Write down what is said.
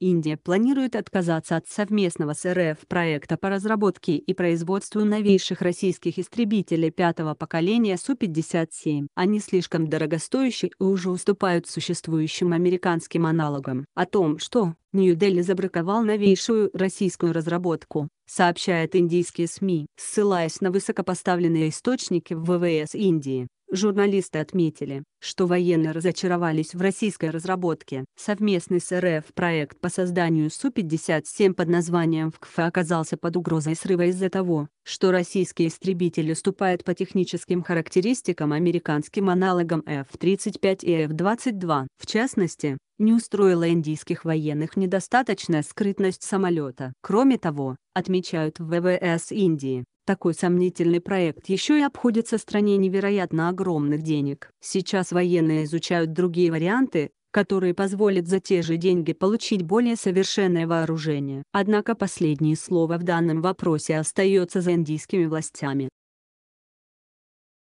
Индия планирует отказаться от совместного с РФ проекта по разработке и производству новейших российских истребителей пятого поколения Су-57. Они слишком дорогостоящие и уже уступают существующим американским аналогам. О том, что Нью-Дели забраковал новейшую российскую разработку, сообщают индийские СМИ, ссылаясь на высокопоставленные источники в ВВС Индии. Журналисты отметили, что военные разочаровались в российской разработке. Совместный с РФ проект по созданию Су-57 под названием ВКФ оказался под угрозой срыва из-за того, что российский истребитель уступает по техническим характеристикам американским аналогам F-35 и F-22. В частности, не устроила индийских военных недостаточная скрытность самолета. Кроме того, отмечают ВВС Индии, такой сомнительный проект еще и обходится стране невероятно огромных денег. Сейчас военные изучают другие варианты, которые позволят за те же деньги получить более совершенное вооружение. Однако последнее слово в данном вопросе остается за индийскими властями.